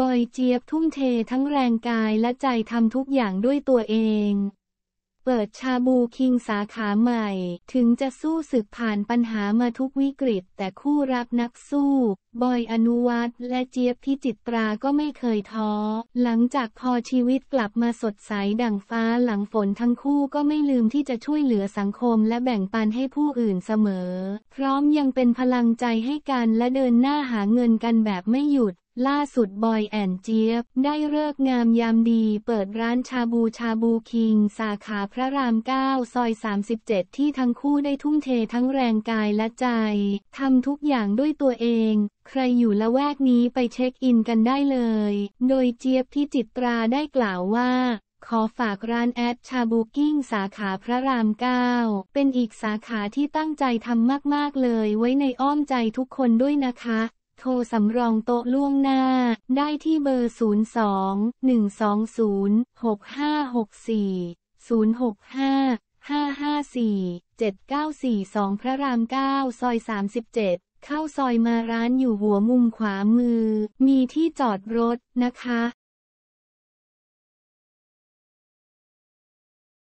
บอยเจี๊ยบทุ่มเททั้งแรงกายและใจทำทุกอย่างด้วยตัวเอง เปิดชาบูคิงสาขาใหม่ ถึงจะสู้ศึกผ่านปัญหามาทุกวิกฤต แต่คู่รักนักสู้บอยอนุวัตและเจี๊ยบพิจิตราก็ไม่เคยท้อ หลังจากพอชีวิตกลับมาสดใสดั่งฟ้าหลังฝนทั้งคู่ก็ไม่ลืมที่จะช่วยเหลือสังคมและแบ่งปันให้ผู้อื่นเสมอ พร้อมยังเป็นพลังใจให้กันและเดินหน้าหาเงินกันแบบไม่หยุดล่าสุดบอยแอนเจี๊ยบได้เลิกงามยามดี เปิดร้านชาบูชาบูคิงสาขาพระราม 9 ซอย 37 ที่ทั้งคู่ได้ทุ่มเททั้งแรงกายและใจทำทุกอย่างด้วยตัวเอง ใครอยู่ละแวกนี้ไปเช็คอินกันได้เลย โดยเจี๊ยบที่จิตราได้กล่าวว่า ขอฝากร้านแอดชาบูกิ้งสาขาพระราม 9 เป็นอีกสาขาที่ตั้งใจทำมาก ๆ เลยไว้ในอ้อมใจทุกคนด้วยนะคะโทรสำรองโต๊ะล่วงหน้า ได้ที่เบอร์ 02-120-6564 065 554 7942 พระราม 9 ซอย 37 เข้าซอยมาร้านอยู่หัวมุมขวามือ มีที่จอดรถนะคะ